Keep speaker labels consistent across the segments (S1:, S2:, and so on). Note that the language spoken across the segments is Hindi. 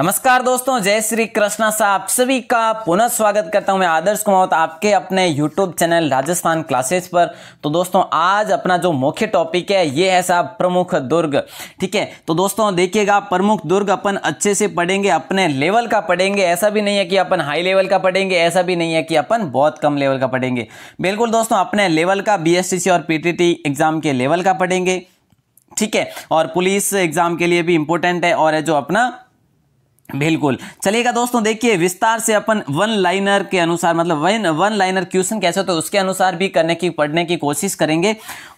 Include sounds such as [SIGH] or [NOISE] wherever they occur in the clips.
S1: नमस्कार दोस्तों जय श्री कृष्णा साहब सभी का पुनः स्वागत करता हूं मैं आदर्श कुमार आपके अपने यूट्यूब चैनल राजस्थान क्लासेस पर तो दोस्तों आज अपना जो मुख्य टॉपिक है ये है साहब प्रमुख दुर्ग ठीक है तो दोस्तों देखिएगा प्रमुख दुर्ग अपन अच्छे से पढ़ेंगे अपने लेवल का पढ़ेंगे ऐसा भी नहीं है कि अपन हाई लेवल का पढ़ेंगे ऐसा भी नहीं है कि अपन बहुत कम लेवल का पढ़ेंगे बिल्कुल दोस्तों अपने लेवल का बी और पी एग्जाम के लेवल का पढ़ेंगे ठीक है और पुलिस एग्जाम के लिए भी इंपॉर्टेंट है और है जो अपना बिल्कुल चलिएगा दोस्तों देखिए विस्तार से अपन वन लाइनर के अनुसार मतलब वन वन लाइनर क्वेश्चन कैसे होते हैं उसके अनुसार भी करने की पढ़ने की कोशिश करेंगे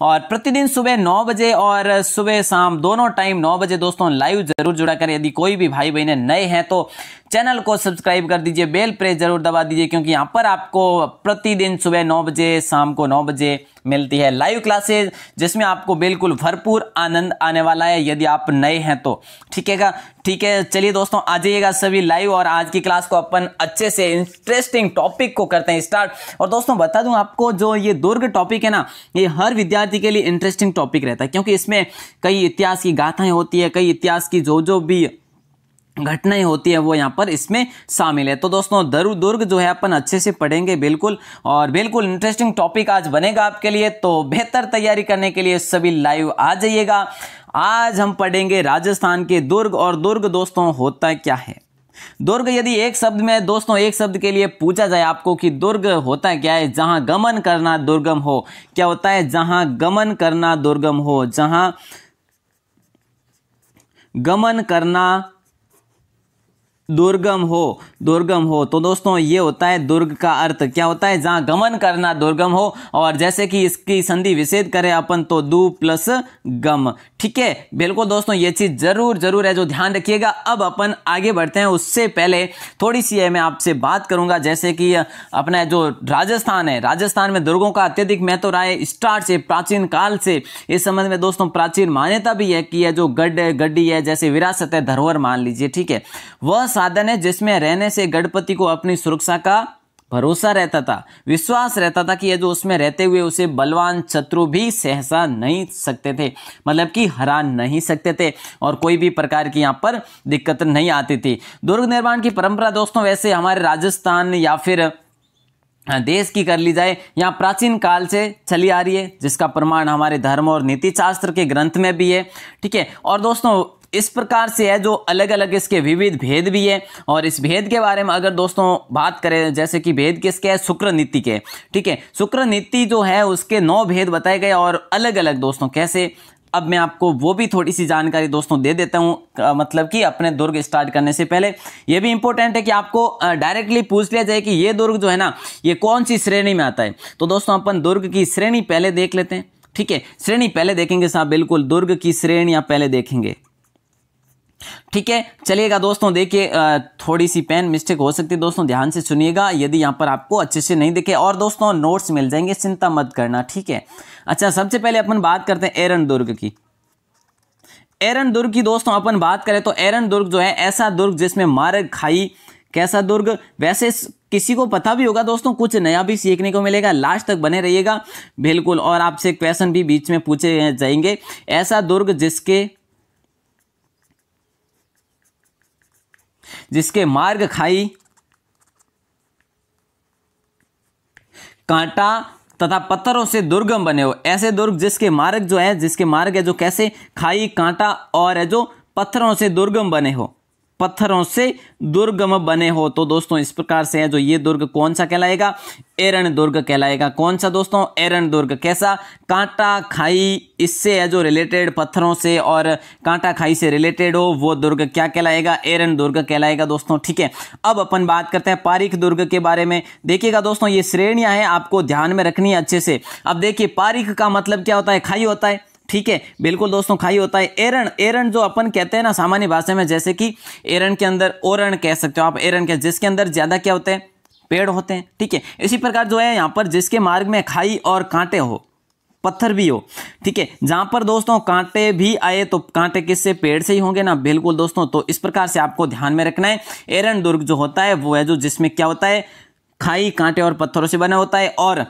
S1: और प्रतिदिन सुबह नौ बजे और सुबह शाम दोनों टाइम नौ बजे दोस्तों लाइव जरूर जुड़ा करें यदि कोई भी भाई बहने नए हैं तो चैनल को सब्सक्राइब कर दीजिए बेल प्रेस जरूर दबा दीजिए क्योंकि यहाँ पर आपको प्रतिदिन सुबह नौ बजे शाम को नौ बजे मिलती है लाइव क्लासेज जिसमें आपको बिल्कुल भरपूर आनंद आने वाला है यदि आप नए हैं तो ठीक है ठीक है चलिए दोस्तों आ जाइएगा सभी लाइव और आज की क्लास को अपन अच्छे से इंटरेस्टिंग टॉपिक को करते हैं स्टार्ट और दोस्तों बता दूं आपको जो ये दुर्ग टॉपिक है ना ये हर विद्यार्थी के लिए इंटरेस्टिंग टॉपिक रहता है क्योंकि इसमें कई इतिहास की गाथाएं होती है कई इतिहास की जो जो भी घटनाएं होती है वो यहाँ पर इसमें शामिल है तो दोस्तों दरु दुर्ग जो है अपन अच्छे से पढ़ेंगे बिल्कुल और बिल्कुल इंटरेस्टिंग टॉपिक आज बनेगा आपके लिए तो बेहतर तैयारी करने के लिए सभी लाइव आ जाइएगा आज हम पढ़ेंगे राजस्थान के दुर्ग और दुर्ग दोस्तों होता क्या है दुर्ग यदि एक शब्द में दोस्तों एक शब्द के लिए पूछा जाए आपको कि दुर्ग होता है क्या है जहां गमन करना दुर्गम हो क्या होता है जहां गमन करना दुर्गम हो जहां गमन करना दुर्गम हो दुर्गम हो तो दोस्तों ये होता है दुर्ग का अर्थ क्या होता है जहाँ गमन करना दुर्गम हो और जैसे कि इसकी संधि विषेद करें अपन तो दू प्लस गम ठीक है बिल्कुल दोस्तों ये चीज़ ज़रूर ज़रूर है जो ध्यान रखिएगा अब अपन आगे बढ़ते हैं उससे पहले थोड़ी सी मैं आपसे बात करूंगा जैसे कि अपना जो राजस्थान है राजस्थान में दुर्गों का अत्यधिक महत्व रहा है स्टार से प्राचीन काल से इस संबंध में दोस्तों प्राचीन मान्यता भी है कि यह जो गड्ढ गड्डी है जैसे विरासत है धरोहर मान लीजिए ठीक है वह साधन है जिसमें रहने से गणपति को अपनी सुरक्षा का भरोसा रहता था विश्वास रहता था कि ये जो उसमें रहते हुए उसे बलवान शत्रु भी सहसा नहीं सकते थे मतलब कि हरा नहीं सकते थे और कोई भी प्रकार की यहाँ पर दिक्कत नहीं आती थी दुर्ग निर्माण की परंपरा दोस्तों वैसे हमारे राजस्थान या फिर देश की कर ली जाए यहाँ प्राचीन काल से चली आ रही है जिसका प्रमाण हमारे धर्म और नीति शास्त्र के ग्रंथ में भी है ठीक है और दोस्तों इस प्रकार से है जो अलग अलग इसके विविध भेद भी है और इस भेद के बारे में अगर दोस्तों बात करें जैसे कि भेद किसके है शुक्र नीति के ठीक है शुक्र नीति जो है उसके नौ भेद बताए गए और अलग अलग दोस्तों कैसे अब मैं आपको वो भी थोड़ी सी जानकारी दोस्तों दे देता हूँ मतलब कि अपने दुर्ग स्टार्ट करने से पहले ये भी इंपॉर्टेंट है कि आपको डायरेक्टली पूछ लिया जाए कि ये दुर्ग जो है ना ये कौन सी श्रेणी में आता है तो दोस्तों अपन दुर्ग की श्रेणी पहले देख लेते हैं ठीक है श्रेणी पहले देखेंगे साहब बिल्कुल दुर्ग की श्रेणी पहले देखेंगे ठीक है चलिएगा दोस्तों देखिए थोड़ी सी पेन मिस्टेक हो सकती है दोस्तों ध्यान से सुनिएगा यदि यहाँ पर आपको अच्छे से नहीं दिखे और दोस्तों नोट्स मिल जाएंगे चिंता मत करना ठीक है अच्छा सबसे पहले अपन बात करते हैं एरन दुर्ग की एरन दुर्ग की दोस्तों अपन बात करें तो एरन दुर्ग जो है ऐसा दुर्ग जिसमें मार खाई कैसा दुर्ग वैसे किसी को पता भी होगा दोस्तों कुछ नया भी सीखने को मिलेगा लास्ट तक बने रहिएगा बिल्कुल और आपसे क्वेश्चन भी बीच में पूछे जाएंगे ऐसा दुर्ग जिसके जिसके मार्ग खाई कांटा तथा पत्थरों से दुर्गम बने हो ऐसे दुर्ग जिसके मार्ग जो है जिसके मार्ग है जो कैसे खाई कांटा और है जो पत्थरों से दुर्गम बने हो पत्थरों से दुर्गम बने हो तो दोस्तों इस प्रकार से है जो ये दुर्ग कौन सा कहलाएगा एरन दुर्ग कहलाएगा कौन सा दोस्तों एरन दुर्ग कैसा कांटा खाई इससे है जो रिलेटेड पत्थरों से और कांटा खाई से रिलेटेड हो वो दुर्ग क्या कहलाएगा एरन दुर्ग कहलाएगा दोस्तों ठीक है अब अपन बात करते हैं पारिक दुर्ग के बारे में देखिएगा दोस्तों ये श्रेणियां हैं आपको ध्यान में रखनी है अच्छे से अब देखिए पारिक का मतलब क्या होता है खाई होता है ठीक है बिल्कुल दोस्तों खाई होता है एरन एरन जो अपन कहते हैं ना सामान्य भाषा में जैसे कि एरन के अंदर ओरण कह सकते हो आप एरन के जिसके अंदर ज़्यादा क्या होते हैं पेड़ होते हैं ठीक है इसी प्रकार जो है यहाँ पर जिसके मार्ग में खाई और कांटे हो पत्थर भी हो ठीक है जहाँ पर दोस्तों कांटे भी आए तो कांटे किससे पेड़ से ही होंगे ना बिल्कुल दोस्तों तो इस प्रकार से आपको ध्यान में रखना है एरन दुर्ग जो होता है वो है जो जिसमें क्या होता है खाई कांटे और पत्थरों से बना होता है और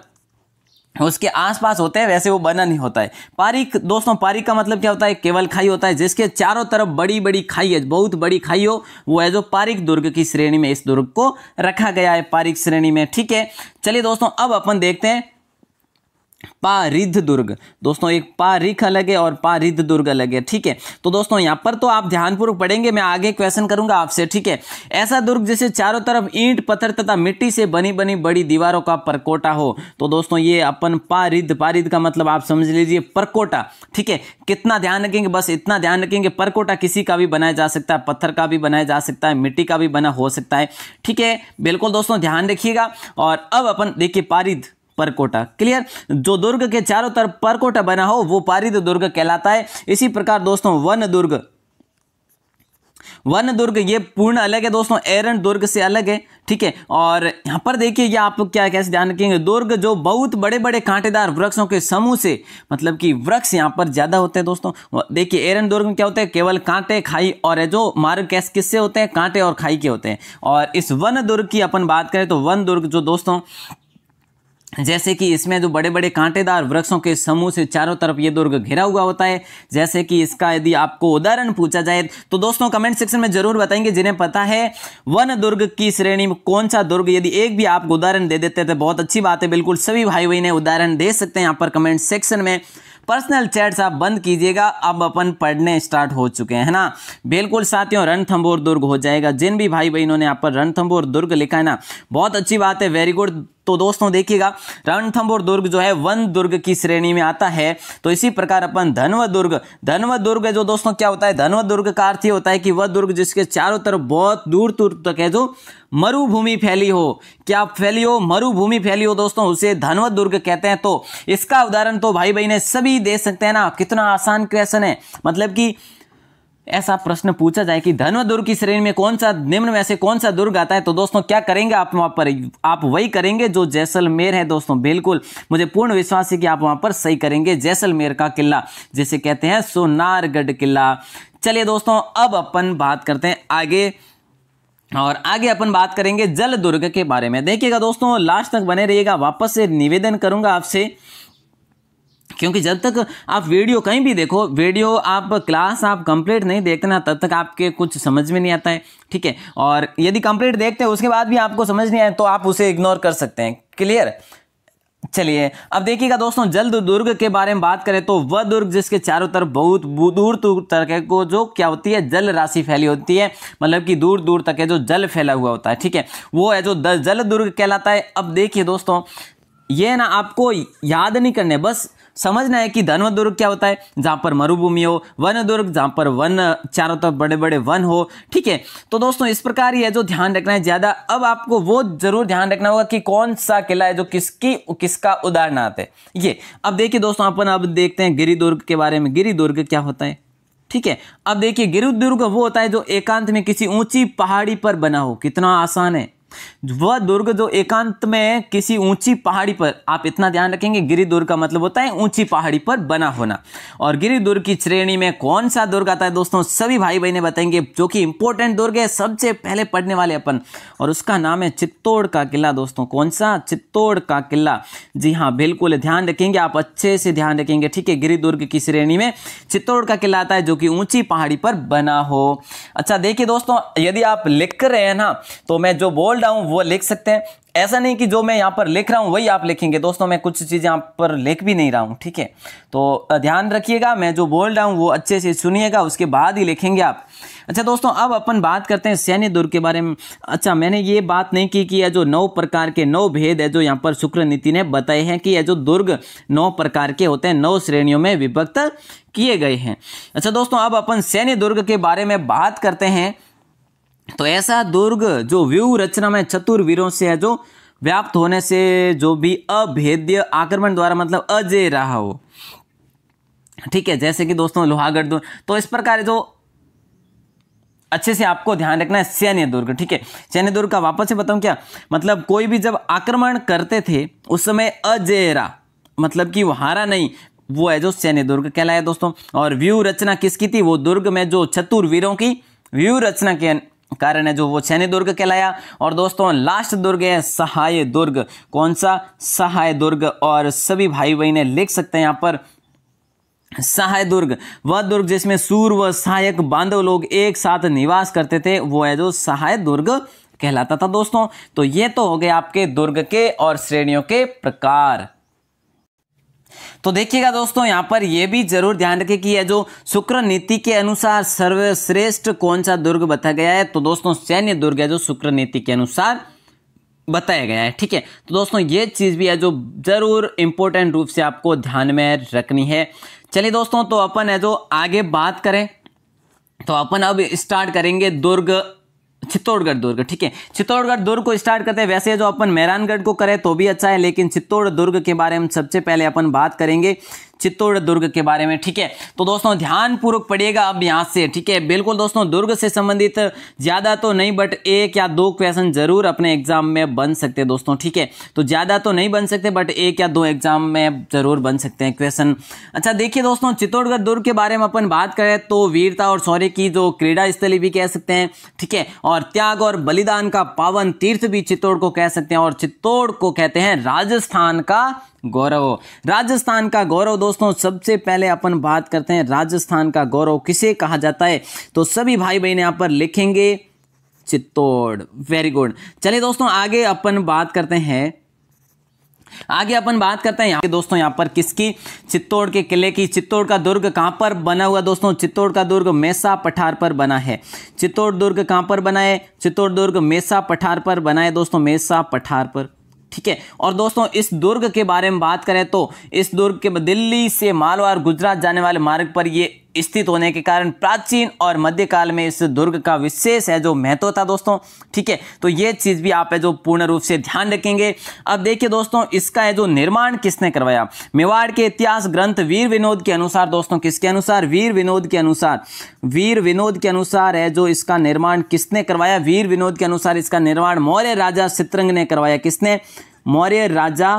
S1: उसके आसपास होते हैं वैसे वो बना नहीं होता है पारिक दोस्तों पारिक का मतलब क्या होता है केवल खाई होता है जिसके चारों तरफ बड़ी बड़ी खाई है बहुत बड़ी खाई हो वो है जो पारिक दुर्ग की श्रेणी में इस दुर्ग को रखा गया है पारिक श्रेणी में ठीक है चलिए दोस्तों अब अपन देखते हैं पारिध दुर्ग दोस्तों एक पारिख अलग है और पारिध दुर्ग अलग है ठीक है तो दोस्तों यहाँ पर तो आप ध्यानपूर्वक पढ़ेंगे मैं आगे क्वेश्चन करूंगा आपसे ठीक है ऐसा दुर्ग जिसे चारों तरफ ईंट पत्थर तथा मिट्टी से बनी बनी बड़ी दीवारों का परकोटा हो तो दोस्तों ये अपन पारिध पारिध का मतलब आप समझ लीजिए परकोटा ठीक है कितना ध्यान रखेंगे बस इतना ध्यान रखेंगे परकोटा किसी का भी बनाया जा सकता है पत्थर का भी बनाया जा सकता है मिट्टी का भी बना हो सकता है ठीक है बिल्कुल दोस्तों ध्यान रखिएगा और अब अपन देखिए पारिध परकोटा क्लियर जो दुर्ग के चारों तरफ परकोटा बना हो वो पारित दुर्ग कहलाता है इसी प्रकार दोस्तों वन दुर्ग वन दुर्ग ये पूर्ण अलग है दोस्तों एरन दुर्ग से अलग है ठीक है और यहाँ पर देखिए ये आप क्या कैसे ध्यान रखेंगे दुर्ग जो बहुत बड़े बड़े कांटेदार वृक्षों के समूह से मतलब कि वृक्ष यहाँ पर ज़्यादा होते हैं दोस्तों देखिए एरन दुर्ग में क्या होता है केवल कांटे खाई और है जो मार्ग कैस किससे होते हैं कांटे और खाई के होते हैं और इस वन दुर्ग की अपन बात करें तो वन दुर्ग जो दोस्तों जैसे कि इसमें जो बड़े बड़े कांटेदार वृक्षों के समूह से चारों तरफ ये दुर्ग घिरा हुआ होता है जैसे कि इसका यदि आपको उदाहरण पूछा जाए तो दोस्तों कमेंट सेक्शन में जरूर बताएंगे जिन्हें पता है वन दुर्ग की श्रेणी में कौन सा दुर्ग यदि एक भी आपको उदाहरण दे देते तो बहुत अच्छी बात है बिल्कुल सभी भाई बहने उदाहरण दे सकते हैं यहाँ पर कमेंट सेक्शन में पर्सनल चैट्स आप बंद कीजिएगा अब अपन पढ़ने स्टार्ट हो चुके हैं ना बिल्कुल साथियों रणथंबोर दुर्ग हो जाएगा जिन भी भाई बहनों ने यहाँ पर रणथंबोर दुर्ग लिखा है ना बहुत अच्छी बात है वेरी गुड तो दोस्तों देखिएगा रणथंबोर दुर्ग जो है वन दुर्ग की श्रेणी में आता है तो इसी प्रकार अपन धनव दुर्ग धनव दुर्ग जो दोस्तों क्या होता है धनव दुर्ग का अर्थ ये होता है कि वह दुर्ग जिसके चारों तरफ बहुत दूर दूर तक है जो मरुभूमि फैली हो क्या फैली हो मरुभूमि फैली हो दोस्तों उसे धनव दुर्ग कहते हैं तो इसका उदाहरण तो भाई भाई ने सभी दे सकते हैं ना कितना आसान क्वेश्चन है मतलब कि ऐसा प्रश्न पूछा जाए कि धन दुर्ग की श्रेणी में कौन सा निम्न में से कौन सा दुर्ग आता है तो दोस्तों क्या करेंगे आप वहां पर आप वही करेंगे जो जैसलमेर है दोस्तों बिल्कुल मुझे पूर्ण विश्वास है कि आप वहां पर सही करेंगे जैसलमेर का किला जिसे कहते हैं सोनारगढ़ किला चलिए दोस्तों अब अपन बात करते हैं आगे और आगे अपन बात करेंगे जल दुर्ग के बारे में देखिएगा दोस्तों लास्ट तक बने रहिएगा वापस से निवेदन करूंगा आपसे क्योंकि जब तक आप वीडियो कहीं भी देखो वीडियो आप क्लास आप कंप्लीट नहीं देखते ना तब तक आपके कुछ समझ में नहीं आता है ठीक है और यदि कंप्लीट देखते हैं उसके बाद भी आपको समझ नहीं आए तो आप उसे इग्नोर कर सकते हैं क्लियर चलिए अब देखिएगा दोस्तों जल्द दुर्ग के बारे में बात करें तो वह दुर्ग जिसके चारों तरफ बहुत दूर दूर तक है को जो क्या होती है जल राशि फैली होती है मतलब कि दूर दूर तक है जो जल फैला हुआ होता है ठीक है वो है जो जल दुर्ग कहलाता है अब देखिए दोस्तों ये ना आपको याद नहीं करने बस समझना है कि धनव दुर्ग क्या होता है जहां पर मरुभूमि हो वन दुर्ग जहां पर वन चारों तरफ बड़े बड़े वन हो ठीक है तो दोस्तों इस प्रकार यह जो ध्यान रखना है ज़्यादा अब आपको वो जरूर ध्यान रखना होगा कि कौन सा किला है जो किसकी किसका उदाहरणार्थ है ये अब देखिए दोस्तों अपन अब देखते हैं गिरिदुर्ग के बारे में गिरिदुर्ग क्या होता है ठीक है अब देखिए गिरुदुर्ग वो होता है जो एकांत में किसी ऊंची पहाड़ी पर बना हो कितना आसान है वह दुर्ग जो एकांत में किसी ऊंची पहाड़ी पर आप इतना ध्यान रखेंगे गिरी दुर्ग का मतलब होता है ऊंची पहाड़ी पर बना होना और गिरी दुर्ग की श्रेणी में कौन सा दुर्ग आता है दोस्तों सभी भाई बहने बताएंगे जो कि इंपॉर्टेंट दुर्ग है सबसे पहले पढ़ने वाले अपन और उसका नाम है चित्तौड़ का किला दोस्तों कौन सा चित्तौड़ का किला जी हाँ बिल्कुल ध्यान रखेंगे आप अच्छे से ध्यान रखेंगे ठीक है गिरी दुर्ग की श्रेणी में चित्तौड़ का किला आता है जो कि ऊंची पहाड़ी पर बना हो अच्छा देखिए दोस्तों यदि आप लिख रहे हैं ना तो मैं जो बोल रहा हूं वो लिख सकते हैं ऐसा नहीं कि जो मैं यहां पर लिख रहा हूं वही आप लिखेंगे दोस्तों मैं कुछ चीज़ यहां पर लिख भी नहीं रहा हूं ठीक है तो ध्यान रखिएगा मैं जो बोल रहा हूं वो अच्छे से सुनिएगा उसके बाद ही लिखेंगे आप अच्छा दोस्तों अब अपन बात करते हैं सैन्य दुर्ग के बारे में अच्छा मैंने ये बात नहीं की कि यह जो नौ प्रकार के नौ भेद है जो यहाँ पर शुक्र नीति ने बताए हैं कि यह जो दुर्ग नौ प्रकार के होते हैं नौ श्रेणियों में विभक्त किए गए हैं अच्छा दोस्तों अब अपन सैन्य दुर्ग के बारे में बात करते हैं तो ऐसा दुर्ग जो व्यू रचना में चतुर वीरों से है जो व्याप्त होने से जो भी अभेद्य आक्रमण द्वारा मतलब अजय रहा हो ठीक है जैसे कि दोस्तों लोहागढ़ दुर्ग तो इस प्रकार जो अच्छे से आपको ध्यान रखना है सैन्य दुर्ग ठीक है सैन्य दुर्ग का वापस से बताऊं क्या मतलब कोई भी जब आक्रमण करते थे उस समय अजेरा मतलब कि वो हारा नहीं वो है जो सैन्य दुर्ग कहलाया दोस्तों और व्यू रचना किसकी थी वो दुर्ग में जो चतुर वीरों की व्यू रचना के कारण है जो वो सैन्य दुर्ग कहलाया और दोस्तों लास्ट दुर्ग है सहाय दुर्ग कौन सा सहाय दुर्ग और सभी भाई बहने लिख सकते हैं यहाँ पर सहाय दुर्ग वह दुर्ग जिसमें सूर व सहायक बांधव लोग एक साथ निवास करते थे वो है जो सहाय दुर्ग कहलाता था दोस्तों तो ये तो हो गए आपके दुर्ग के और श्रेणियों के प्रकार तो देखिएगा दोस्तों यहाँ पर यह भी जरूर ध्यान रखें कि यह जो शुक्र नीति के अनुसार सर्वश्रेष्ठ कौन सा दुर्ग बताया गया है तो दोस्तों सैन्य दुर्ग है जो शुक्र नीति के अनुसार बताया गया है ठीक है तो दोस्तों ये चीज़ भी है जो ज़रूर इंपॉर्टेंट रूप से आपको ध्यान में रखनी है चलिए दोस्तों तो अपन है जो आगे बात करें तो अपन अब स्टार्ट करेंगे दुर्ग चित्तौड़गढ़ दुर्ग ठीक है चित्तौड़गढ़ दुर्ग को स्टार्ट करते हैं वैसे जो अपन मेहरानगढ़ को करें तो भी अच्छा है लेकिन चित्तौड़ दुर्ग के बारे में सबसे पहले अपन बात करेंगे चित्तौड़ दुर्ग के बारे में ठीक है तो दोस्तों ध्यानपूर्वक पढ़िएगा अब यहाँ से ठीक है बिल्कुल दोस्तों दुर्ग से संबंधित ज़्यादा तो नहीं बट एक या दो क्वेश्चन जरूर अपने एग्जाम में बन सकते हैं दोस्तों ठीक है तो ज़्यादा तो नहीं बन सकते बट एक या दो एग्जाम में जरूर बन सकते हैं क्वेश्चन अच्छा देखिए दोस्तों चित्तौड़गढ़ दुर्ग के बारे में अपन बात करें तो वीरता और शौर्य की जो क्रीडा स्थली भी कह सकते हैं ठीक है और त्याग और बलिदान का पावन तीर्थ भी चित्तौड़ को कह सकते हैं और चित्तौड़ को कहते हैं राजस्थान का गौरव राजस्थान का गौरव दोस्तों सबसे पहले अपन बात करते हैं राजस्थान का गौरव किसे कहा जाता है तो सभी भाई बहन यहाँ पर लिखेंगे चित्तौड़ वेरी गुड चलिए दोस्तों आगे अपन बात करते हैं आगे अपन बात करते हैं यहाँ दोस्तों यहाँ पर किसकी चित्तौड़ के किले की चित्तौड़ का दुर्ग कहाँ पर बना हुआ दोस्तों चित्तौड़ का दुर्ग मेसा पठार पर बना है चित्तौड़ दुर्ग कहाँ पर बना है चित्तौड़ दुर्ग मेसा पठार पर बना है दोस्तों मेसा पठार पर ठीक है और दोस्तों इस दुर्ग के बारे में बात करें तो इस दुर्ग के दिल्ली से मालवा और गुजरात जाने वाले मार्ग पर ये स्थित होने के कारण प्राचीन और मध्यकाल में इस दुर्ग का विशेष है जो महत्व था दोस्तों ठीक है तो ये चीज़ भी आप है जो पूर्ण रूप से ध्यान रखेंगे अब देखिए दोस्तों इसका है जो निर्माण किसने करवाया मेवाड़ के इतिहास ग्रंथ वीर विनोद के अनुसार दोस्तों किसके अनुसार वीर विनोद के अनुसार वीर विनोद के अनुसार है जो इसका निर्माण किसने करवाया वीर विनोद के अनुसार इसका निर्माण मौर्य राजा चित्रंग ने करवाया किसने मौर्य राजा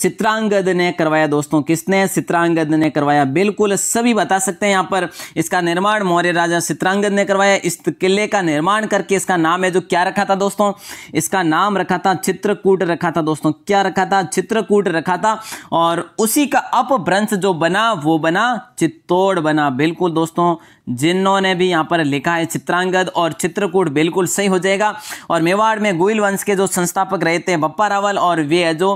S1: चित्रांगद ने करवाया दोस्तों किसने चित्रांगद ने करवाया बिल्कुल सभी बता सकते हैं यहाँ पर इसका निर्माण मौर्य राजा चित्रांगद ने करवाया इस किले का निर्माण करके इसका नाम है जो क्या रखा था दोस्तों इसका नाम रखा था चित्रकूट रखा था दोस्तों क्या रखा था चित्रकूट रखा था और उसी का अपभ्रंश जो बना वो बना चित्तौड़ बना बिल्कुल दोस्तों जिन्होंने भी यहाँ पर लिखा है चित्रांगद और चित्रकूट बिल्कुल सही हो जाएगा और मेवाड़ में गोयल वंश के जो संस्थापक रहे थे बप्पा रावल और वे जो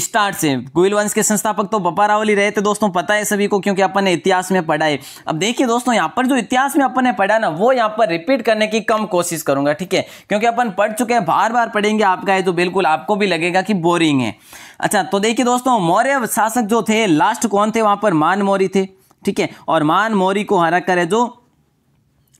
S1: स्टार्ट से गोयल वंश के संस्थापक तो बपा रावल ही रहे थे दोस्तों पता है सभी को क्योंकि अपन ने इतिहास में पढ़ा है अब देखिए दोस्तों यहाँ पर जो इतिहास में अपन ने पढ़ा ना वो यहाँ पर रिपीट करने की कम कोशिश करूंगा ठीक है क्योंकि अपन पढ़ चुके हैं बार बार पढ़ेंगे आपका है तो बिल्कुल आपको भी लगेगा कि बोरिंग है अच्छा तो देखिए दोस्तों मौर्य शासक जो थे लास्ट कौन थे वहां पर मान मौर्य थे ठीक है और मान मौर्य को हरा कर जो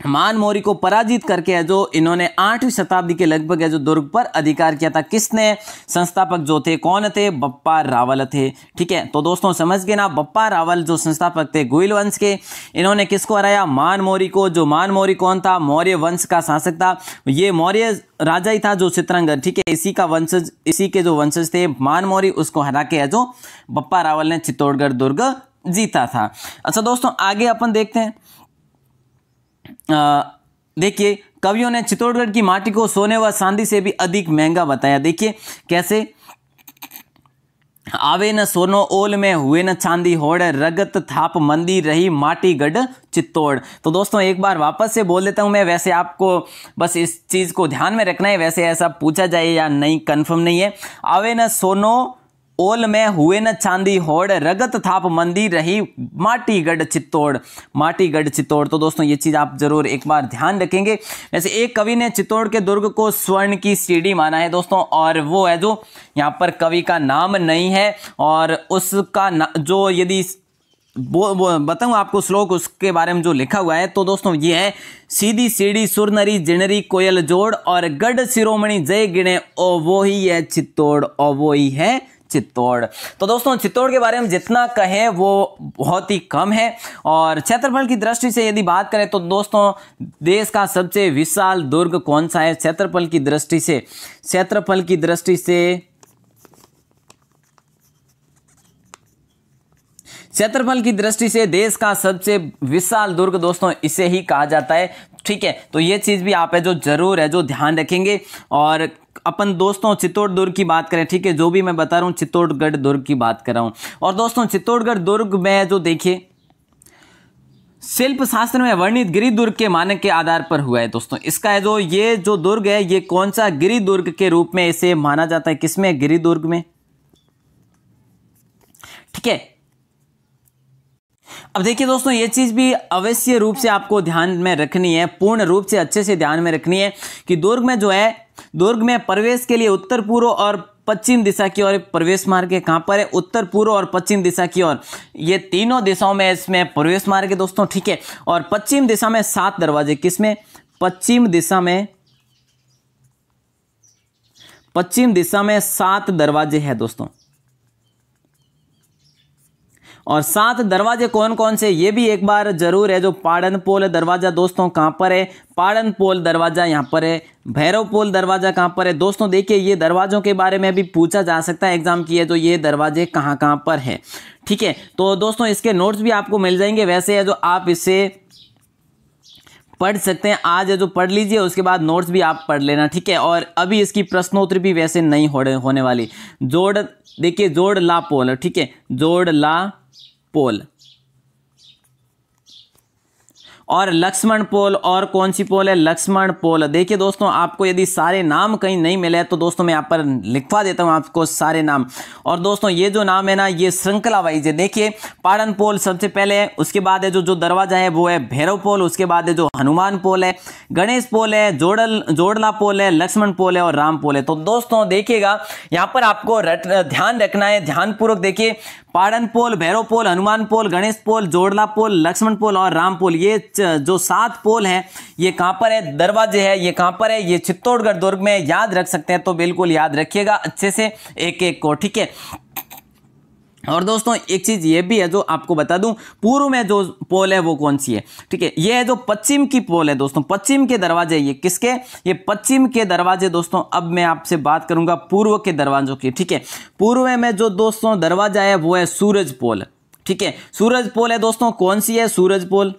S1: मान मौर्य को पराजित करके है जो इन्होंने आठवीं शताब्दी के लगभग है जो दुर्ग पर अधिकार किया था किसने संस्थापक जो थे कौन थे बप्पा रावल थे ठीक है तो दोस्तों समझ गए ना बप्पा रावल जो संस्थापक थे गोयल वंश के इन्होंने किसको हराया मान मौरी को जो मान मौर्य कौन था मौर्य वंश का शासक था ये मौर्य राजा ही था जो चित्रंगर ठीक है इसी का वंशज इसी के जो वंशज थे मान मौरी उसको हरा के है जो बप्पा रावल ने चित्तौड़गढ़ दुर्ग जीता था अच्छा दोस्तों आगे अपन देखते हैं देखिए कवियों ने चित्तौड़गढ़ की माटी को सोने व चांदी से भी अधिक महंगा बताया देखिए कैसे आवे न सोनो ओल में हुए न चांदी होड़ रगत थाप मंदी रही माटी गढ़ चित्तौड़ तो दोस्तों एक बार वापस से बोल देता हूँ मैं वैसे आपको बस इस चीज़ को ध्यान में रखना है वैसे ऐसा पूछा जाए या नहीं कंफर्म नहीं है आवे न सोनो ओल में हुए न चांदी होड़ रगत थाप मंदी रही माटीगढ़ चित्तौड़ माटीगढ़ चित्तौड़ तो दोस्तों ये चीज़ आप जरूर एक बार ध्यान रखेंगे वैसे एक कवि ने चित्तौड़ के दुर्ग को स्वर्ण की सीढ़ी माना है दोस्तों और वो है जो यहाँ पर कवि का नाम नहीं है और उसका जो यदि बताऊँ आपको श्लोक उसके बारे में जो लिखा हुआ है तो दोस्तों ये है सीधी सीढ़ी सुरनरी जिनरी कोयल जोड़ और गढ़ सिरोमणि जय गिणे ओ वो ही है चित्तौड़ ओ वो ही है चित्तौड़ तो दोस्तों चित्तौड़ के बारे में जितना कहें वो बहुत ही कम है और क्षेत्रफल की दृष्टि से यदि बात करें तो दोस्तों देश का सबसे विशाल दुर्ग कौन सा है क्षेत्रफल की दृष्टि से क्षेत्रफल की दृष्टि से क्षेत्रफल की दृष्टि से देश का सबसे विशाल दुर्ग दोस्तों इसे ही कहा जाता है ठीक है तो ये चीज़ भी आप है जो जरूर है जो ध्यान रखेंगे और अपन दोस्तों चित्तौड़ दुर्ग की बात करें ठीक है जो भी मैं बता रहा हूँ चित्तौड़गढ़ दुर्ग की बात कर रहा हूँ और दोस्तों चित्तौड़गढ़ दुर्ग में जो देखिए शिल्प शास्त्र में वर्णित गिरी दुर्ग के मानक के आधार पर हुआ है दोस्तों इसका जो ये जो दुर्ग है ये कौन सा गिरी दुर्ग के रूप में इसे माना जाता है किसमें गिरी दुर्ग में ठीक है अब देखिए दोस्तों ये चीज़ भी अवश्य रूप से आपको ध्यान में रखनी है पूर्ण रूप से अच्छे से ध्यान में रखनी है कि दुर्ग में जो है दुर्ग में प्रवेश के लिए उत्तर पूर्व और पश्चिम दिशा की ओर प्रवेश मार्ग है कहाँ पर है उत्तर पूर्व और पश्चिम दिशा की ओर ये तीनों दिशाओं में इसमें प्रवेश मार्ग है दोस्तों ठीक है और पश्चिम दिशा में सात दरवाजे किसमें पश्चिम दिशा में पश्चिम दिशा में सात दरवाजे हैं दोस्तों और साथ दरवाजे कौन कौन से ये भी एक बार जरूर है जो पाड़न पोल दरवाजा दोस्तों कहाँ पर है पाड़न पोल दरवाजा यहाँ पर है भैरव पोल दरवाजा कहाँ पर है दोस्तों देखिए ये दरवाजों के बारे में भी पूछा जा सकता है एग्जाम की है तो ये दरवाजे कहाँ कहाँ पर है ठीक है तो दोस्तों इसके नोट्स भी आपको मिल जाएंगे वैसे है जो आप इसे पढ़ सकते हैं आज जो पढ़ लीजिए उसके बाद नोट्स भी आप पढ़ लेना ठीक है और अभी इसकी प्रश्नोत्तर भी वैसे नहीं होने वाली जोड़ देखिए जोड़ ला पोल ठीक है जोड़ ला पोल और लक्ष्मण पोल और कौन सी पोल है लक्ष्मण पोल देखिए दोस्तों आपको यदि सारे नाम कहीं नहीं मिले तो दोस्तों मैं यहाँ पर लिखवा देता हूँ आपको सारे नाम और दोस्तों ये जो नाम है ना ये श्रृंखला वाइज है देखिए पाड़न पोल सबसे पहले है उसके बाद है जो जो दरवाजा है वो है भैरव पोल उसके बाद है जो हनुमान पोल है गणेश पोल है जोड़ल जोड़ला पोल है लक्ष्मण पोल है और राम पोल है तो दोस्तों देखिएगा यहाँ पर आपको ध्यान रखना है ध्यानपूर्वक देखिए पाड़न पोल भैरव पोल हनुमान पोल गणेश पोल जोड़ला पोल लक्ष्मण पोल और राम पोल ये जो सात पोल हैं ये कहाँ पर है दरवाजे है ये कहाँ पर है ये चित्तौड़गढ़ दुर्ग में याद रख सकते हैं तो बिल्कुल याद रखिएगा अच्छे से एक एक को ठीक है और दोस्तों एक चीज़ ये भी है जो आपको बता दूं पूर्व में जो पोल है वो कौन सी है ठीक है ये है जो पश्चिम की पोल है दोस्तों पश्चिम के दरवाजे ये किसके ये पश्चिम के दरवाजे दोस्तों अब मैं आपसे बात करूंगा पूर्व के दरवाजों की ठीक है पूर्व में जो दोस्तों दरवाजा है वो है सूरज पोल ठीक है सूरज पोल है दोस्तों कौन सी है सूरज पोल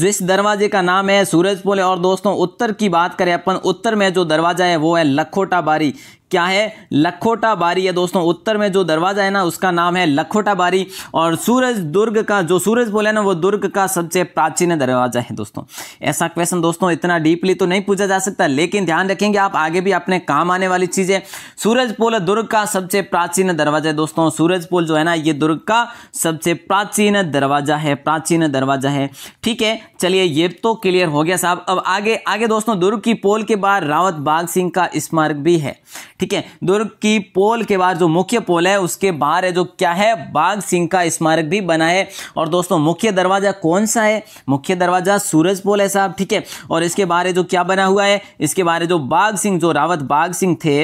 S1: जिस दरवाजे का नाम है सूरज पोल और दोस्तों उत्तर की बात करें अपन उत्तर में जो दरवाजा है वो है लखोटा बारी क्या है लखोटा बारी है दोस्तों उत्तर में जो दरवाज़ा है ना उसका नाम है लखोटा बारी और सूरज दुर्ग का जो सूरज बोले ना वो दुर्ग का सबसे प्राचीन दरवाज़ा है दोस्तों ऐसा क्वेश्चन दोस्तों इतना डीपली तो नहीं पूछा जा सकता लेकिन ध्यान रखेंगे आप आगे भी अपने काम आने वाली चीज़ें सूरज पोल दुर्ग का सबसे प्राचीन दरवाज़ा है दोस्तों सूरज पोल जो है ना ये दुर्ग का सबसे प्राचीन दरवाज़ा है प्राचीन दरवाज़ा है ठीक है चलिए ये तो क्लियर हो गया साहब अब आगे आगे दोस्तों दुर्ग की पोल के बाद रावत बाग सिंह का स्मारक भी है ठीक है दुर्ग की पोल के बाद जो मुख्य पोल है उसके बाहर है जो क्या है बाघ सिंह का स्मारक भी बना है और दोस्तों मुख्य दरवाजा कौन सा है मुख्य दरवाजा सूरज पोल है साहब ठीक है और इसके बाहर जो क्या बना हुआ है इसके बाहर जो बाघ सिंह जो रावत बाघ सिंह थे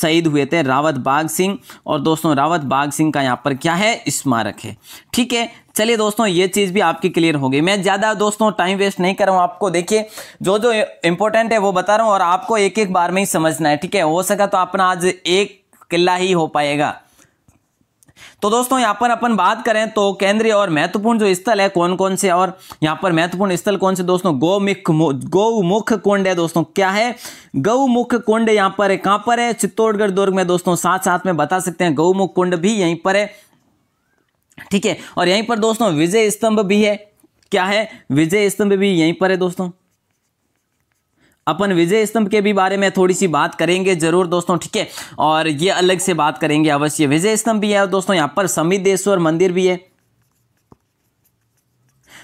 S1: शहीद हुए थे रावत बाग सिंह और दोस्तों रावत बाग सिंह का यहाँ पर क्या है स्मारक है ठीक है चलिए दोस्तों ये चीज़ भी आपकी क्लियर हो गई मैं ज़्यादा दोस्तों टाइम वेस्ट नहीं कर रहा हूँ आपको देखिए जो जो इंपॉर्टेंट है वो बता रहा हूँ और आपको एक एक बार में ही समझना है ठीक है हो सका तो अपना आज एक किला ही हो पाएगा तो दोस्तों यहाँ पर अपन बात करें तो केंद्रीय और महत्वपूर्ण जो स्थल है कौन कौन से और यहाँ पर महत्वपूर्ण स्थल कौन से दोस्तों गौमुख गौमुख कुंड है दोस्तों क्या है गौमुख कुंड यहाँ पर है कहाँ पर है चित्तौड़गढ़ दुर्ग में दोस्तों साथ साथ में बता सकते हैं गौमुख कुंड भी यहीं पर है ठीक है और यहीं पर दोस्तों विजय स्तंभ भी है क्या है विजय स्तंभ भी यहीं पर है दोस्तों अपन विजय स्तंभ के भी बारे में थोड़ी सी बात करेंगे जरूर दोस्तों ठीक है और ये अलग से बात करेंगे अवश्य विजय स्तंभ भी है दोस्तों यहाँ पर समिदेश्वर मंदिर भी है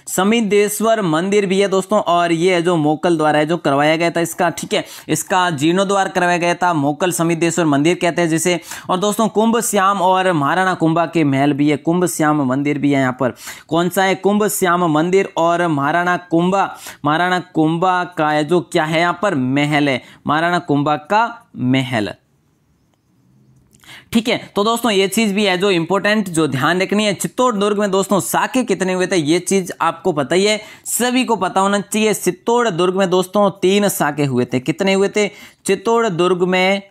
S1: समिदेश्वर मंदिर भी है दोस्तों और ये है जो मोकल द्वारा है जो करवाया गया था इसका ठीक है इसका जीर्णोद्वार करवाया गया था मोकल समिदेश्वर मंदिर कहते हैं जिसे और दोस्तों कुंभ श्याम और महाराणा कुंभा के महल भी है कुंभ श्याम मंदिर भी है यहाँ पर कौन सा है कुंभ श्याम मंदिर और महाराणा कुंभा महाराणा कुंभा का जो क्या है यहाँ पर महल है महाराणा कुंभा का महल ठीक है तो दोस्तों ये चीज भी है जो इंपॉर्टेंट जो ध्यान रखनी है चित्तौड़ दुर्ग में दोस्तों साके कितने हुए थे ये चीज आपको पता ही है सभी को पता होना चाहिए चित्तौड़ दुर्ग में दोस्तों तीन साके हुए थे कितने हुए थे चित्तौड़ दुर्ग में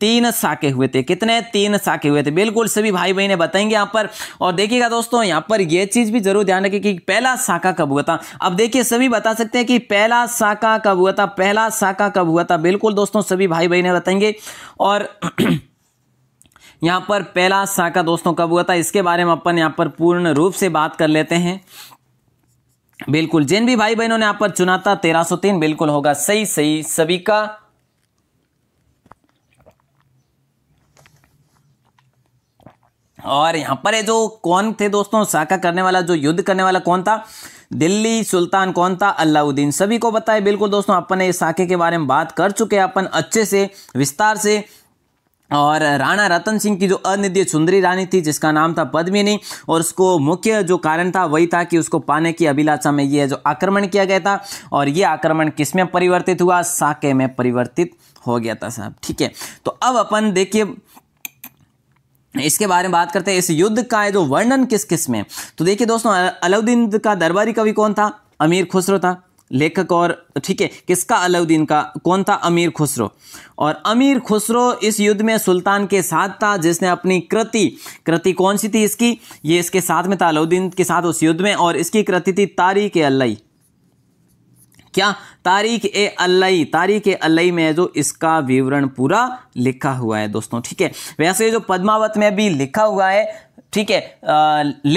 S1: तीन साके हुए थे कितने तीन साके हुए थे बिल्कुल सभी भाई बहने बताएंगे यहाँ पर और देखिएगा दोस्तों यहाँ पर यह चीज भी जरूर ध्यान रखें कि पहला साका कब हुआ था अब देखिए सभी बता सकते हैं कि पहला साका कब हुआ था पहला साका कब हुआ था बिल्कुल दोस्तों सभी भाई बहने बताएंगे और [CLEARS THROAT] यहाँ पर पहला साका दोस्तों कब हुआ था इसके बारे में अपन यहाँ पर पूर्ण रूप से बात कर लेते हैं बिल्कुल जिन भी भाई बहनों ने यहाँ पर चुना था तेरह बिल्कुल होगा सही सही सभी का और यहाँ पर जो कौन थे दोस्तों साका करने वाला जो युद्ध करने वाला कौन था दिल्ली सुल्तान कौन था अलाउद्दीन सभी को बताए बिल्कुल दोस्तों अपन ने इस साके के बारे में बात कर चुके हैं अपन अच्छे से विस्तार से और राणा रतन सिंह की जो अनिध्य सुंदरी रानी थी जिसका नाम था पद्मिनी और उसको मुख्य जो कारण था वही था कि उसको पाने की अभिलाषा में ये जो आक्रमण किया गया था और ये आक्रमण किस में परिवर्तित हुआ साके में परिवर्तित हो गया था साहब ठीक है तो अब अपन देखिए इसके बारे में बात करते हैं इस युद्ध का जो वर्णन किस किस में तो देखिए दोस्तों अलाउद्दीन का दरबारी कवि कौन था अमीर खुसरो था लेखक और ठीक है किसका अलाउद्दीन का कौन था अमीर खुसरो और अमीर खुसरो इस युद्ध में सुल्तान के साथ था जिसने अपनी कृति कृति कौन सी थी इसकी ये इसके साथ में था अलाउद्दीन के साथ उस युद्ध में और इसकी कृति थी तारीख अल्लाई क्या तारीख ए अल्लई तारीख ए अल्लई में जो इसका विवरण पूरा लिखा हुआ है दोस्तों ठीक है वैसे तो जो पद्मावत में भी लिखा हुआ है ठीक है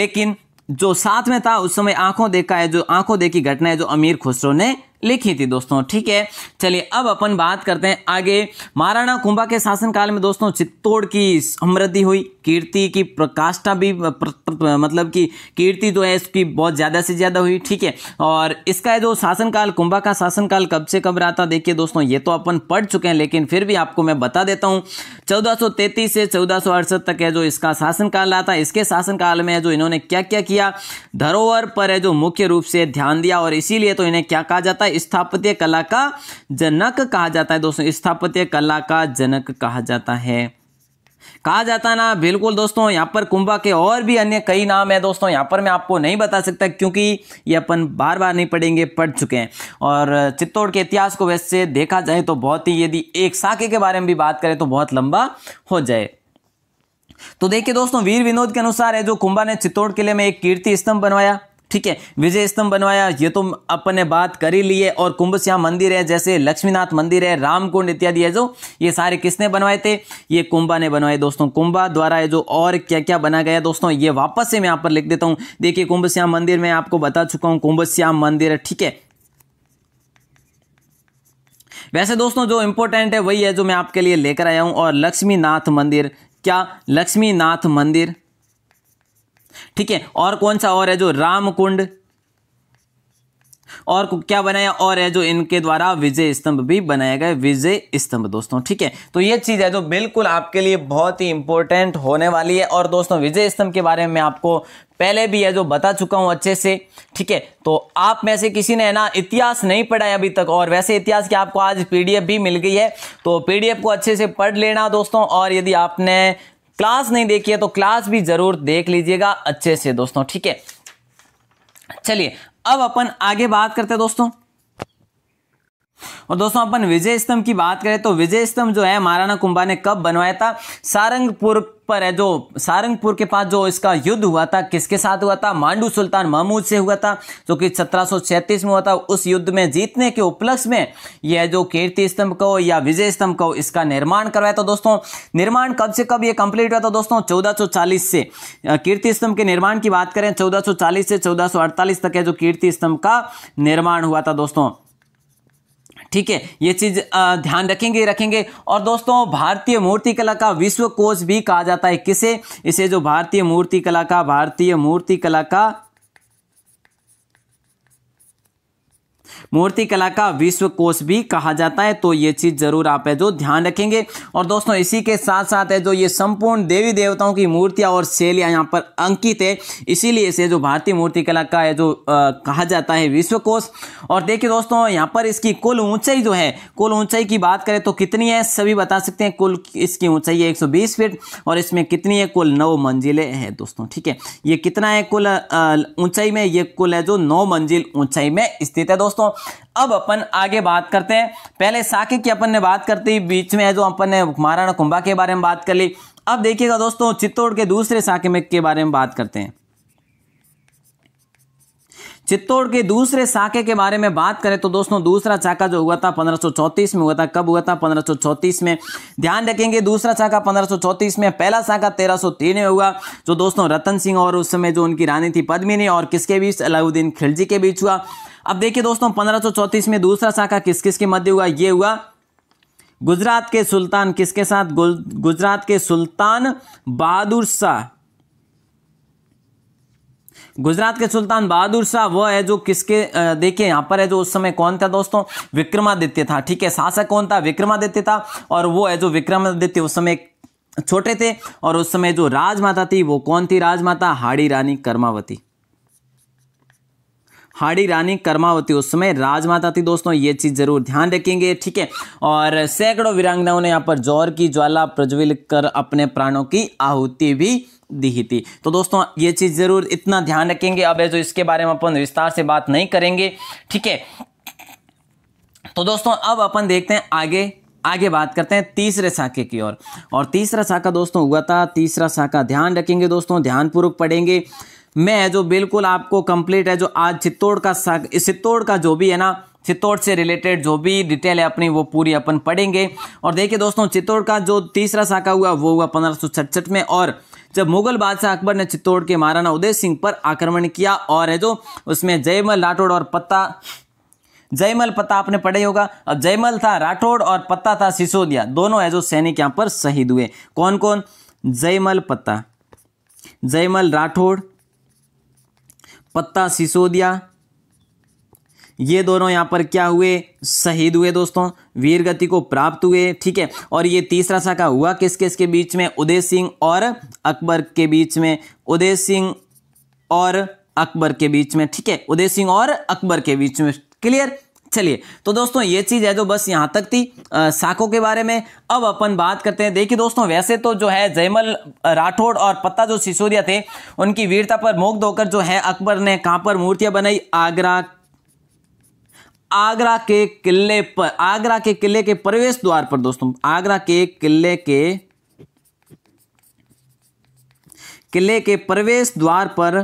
S1: लेकिन जो साथ में था उस समय आंखों देखा है जो आंखों देखी घटना है जो अमीर खुसरो ने लिखी थी दोस्तों ठीक है चलिए अब अपन बात करते हैं आगे महाराणा कुंभा के शासनकाल में दोस्तों चित्तौड़ की समृद्धि हुई कीर्ति की प्रकाष्ठा भी प्र, प्र, मतलब कि कीर्ति जो तो है इसकी बहुत ज़्यादा से ज़्यादा हुई ठीक है और इसका जो शासनकाल कुंभा का शासनकाल कब से कब रहा था देखिए दोस्तों ये तो अपन पढ़ चुके हैं लेकिन फिर भी आपको मैं बता देता हूँ चौदह से चौदह तक है जो इसका शासनकाल रहा था इसके शासनकाल में जो इन्होंने क्या क्या किया धरोहर पर है जो मुख्य रूप से ध्यान दिया और इसीलिए तो इन्हें क्या कहा जाता है स्थापत्य कला का जनक कहा जाता है दोस्तों स्थापत्य कला का जनक कहा जाता है कहा जाता ना बिल्कुल दोस्तों यहाँ पर कुंभा के और भी अन्य कई नाम है दोस्तों यहाँ पर मैं आपको नहीं बता सकता क्योंकि ये अपन बार बार नहीं पढ़ेंगे पढ़ चुके हैं और चित्तौड़ के इतिहास को वैसे देखा जाए तो बहुत ही यदि एक साके के बारे में भी बात करें तो बहुत लंबा हो जाए तो देखिए दोस्तों वीर विनोद के अनुसार है जो कुंभा ने चित्तौड़ किले में एक कीर्ति स्तंभ बनवाया ठीक है विजय स्तंभ बनवाया ये तो अपन ने बात कर ही ली है और कुंभ श्याम मंदिर है जैसे लक्ष्मीनाथ मंदिर है रामकुंड इत्यादि है जो ये सारे किसने बनवाए थे ये कुंभा ने बनवाए दोस्तों कुंभा द्वारा है जो और क्या क्या बना गया दोस्तों ये वापस से मैं यहाँ पर लिख देता हूँ देखिए कुंभ श्याम मंदिर में आपको बता चुका हूँ कुंभ श्याम मंदिर ठीक है वैसे दोस्तों जो इंपॉर्टेंट है वही है जो मैं आपके लिए लेकर आया हूँ और लक्ष्मीनाथ मंदिर क्या लक्ष्मीनाथ मंदिर ठीक है और कौन सा और है जो रामकुंड और क्या बनाया और है जो इनके द्वारा विजय स्तंभ भी बनाया गया विजय स्तंभ दोस्तों ठीक है तो ये चीज़ है जो बिल्कुल आपके लिए बहुत ही इंपॉर्टेंट होने वाली है और दोस्तों विजय स्तंभ के बारे में आपको पहले भी है जो बता चुका हूं अच्छे से ठीक है तो आप में से किसी ने है ना इतिहास नहीं पढ़ा है अभी तक और वैसे इतिहास की आपको आज पीडीएफ भी मिल गई है तो पीडीएफ को अच्छे से पढ़ लेना दोस्तों और यदि आपने क्लास नहीं देखी है तो क्लास भी जरूर देख लीजिएगा अच्छे से दोस्तों ठीक है चलिए अब अपन आगे बात करते हैं दोस्तों और दोस्तों अपन विजय स्तंभ की बात करें तो विजय स्तंभ जो है महाराणा कुंभा ने कब बनवाया था सारंगपुर पर है जो सारंगपुर के पास जो इसका युद्ध हुआ था किसके साथ हुआ था मांडू सुल्तान महमूद से हुआ था जो कि सत्रह में हुआ था उस युद्ध में जीतने के उपलक्ष्य में यह जो कीर्ति स्तंभ कहो या विजय स्तंभ कहो इसका निर्माण करवाया था तो दोस्तों निर्माण कब से कब यह कंप्लीट हुआ था दोस्तों चौदह से कीर्ति स्तंभ के निर्माण की बात करें चौदह से चौदह तक है जो कीर्ति स्तंभ का निर्माण हुआ था दोस्तों ठीक है ये चीज़ ध्यान रखेंगे रखेंगे और दोस्तों भारतीय मूर्तिकला का विश्व कोश भी कहा जाता है किसे इसे जो भारतीय मूर्तिकला का भारतीय मूर्तिकला का मूर्ति कला का विश्व कोश भी कहा जाता है तो ये चीज़ ज़रूर आप है जो ध्यान रखेंगे और दोस्तों इसी के साथ साथ है जो ये संपूर्ण देवी देवताओं की मूर्तियाँ और शैलियाँ यहाँ पर अंकित है इसीलिए इसे जो भारतीय मूर्तिकला का है जो आ, कहा जाता है विश्वकोश और देखिए दोस्तों यहाँ पर इसकी कुल ऊंचाई जो है कुल ऊंचाई की बात करें तो कितनी है सभी बता सकते हैं कुल इसकी ऊंचाई है एक फीट और इसमें कितनी है कुल नौ मंजिलें हैं दोस्तों ठीक है ये कितना है कुल ऊंचाई में ये कुल है जो नौ मंजिल ऊंचाई में स्थित है दोस्तों अब अपन आगे बात करते हैं पहले साके की अपन ने बात करती बीच में है जो अपन ने महाराणा कुंभा के बारे में बात कर ली अब देखिएगा दोस्तों चित्तौड़ के दूसरे साके में के बारे में बात करते हैं चित्तौड़ के दूसरे साके के बारे में बात करें तो दोस्तों दूसरा चाका जो हुआ था 1534 में हुआ था कब हुआ था 1534 में ध्यान रखेंगे दूसरा चाका 1534 में पहला चाका 1303 में हुआ जो दोस्तों रतन सिंह और उस समय जो उनकी रानी थी पद्मिनी और किसके बीच अलाउद्दीन खिलजी के बीच हुआ अब देखिए दोस्तों पंद्रह में दूसरा शाखा किस किस के मध्य हुआ ये हुआ गुजरात के सुल्तान किसके साथ गुजरात के सुल्तान बहादुर शाह गुजरात के सुल्तान बहादुर शाह वह है जो किसके देखिए यहाँ पर है जो उस समय कौन था दोस्तों विक्रमादित्य था ठीक है शासक कौन था विक्रमादित्य था और वो है जो विक्रमादित्य उस समय छोटे थे और उस समय जो राजमाता थी वो कौन थी राजमाता हाड़ी रानी कर्मावती हाड़ी रानी कर्मावती उस समय राजमाता थी दोस्तों ये चीज़ जरूर ध्यान रखेंगे ठीक है और सैकड़ों वीरांगनाओं ने यहाँ पर जोर की ज्वाला प्रज्वलित कर अपने प्राणों की आहुति भी दी थी तो दोस्तों ये चीज़ ज़रूर इतना ध्यान रखेंगे अब जो इसके बारे में अपन विस्तार से बात नहीं करेंगे ठीक है तो दोस्तों अब अपन देखते हैं आगे आगे बात करते हैं तीसरे शाखे की ओर और, और तीसरा शाखा दोस्तों हुआ था तीसरा शाखा ध्यान रखेंगे दोस्तों ध्यानपूर्वक पढ़ेंगे मैं जो बिल्कुल आपको कंप्लीट है जो आज चित्तौड़ का चित्तौड़ का जो भी है ना चित्तौड़ से रिलेटेड जो भी डिटेल है अपनी वो पूरी अपन पढ़ेंगे और देखिए दोस्तों चित्तौड़ का जो तीसरा शाखा हुआ वो हुआ पंद्रह में और जब मुगल बादशाह अकबर ने चित्तौड़ के महाराणा उदय सिंह पर आक्रमण किया और है जो उसमें जयमल राठौड़ और पत्ता जयमल पत्ता आपने पढ़े होगा अब जयमल था राठौड़ और पत्ता था सिसोदिया दोनों है जो सैनिक यहाँ पर शहीद हुए कौन कौन जयमल पत्ता जयमल राठौड़ पत्ता सिसोदिया ये दोनों यहाँ पर क्या हुए शहीद हुए दोस्तों वीर गति को प्राप्त हुए ठीक है और ये तीसरा शाखा हुआ किस किस के बीच में उदय सिंह और अकबर के बीच में उदय सिंह और अकबर के बीच में ठीक है उदय सिंह और अकबर के बीच में क्लियर चलिए तो दोस्तों ये चीज़ है जो बस यहां तक थी आ, के बारे में अब अपन बात करते हैं देखिए दोस्तों वैसे तो जो है जयमल राठौड़ और पत्ता जो सिसोदिया थे उनकी वीरता पर मोक होकर जो है अकबर ने कहां पर मूर्तियां बनाई आगरा आगरा के किले पर आगरा के किले के प्रवेश द्वार पर दोस्तों आगरा के किले के किले के प्रवेश द्वार पर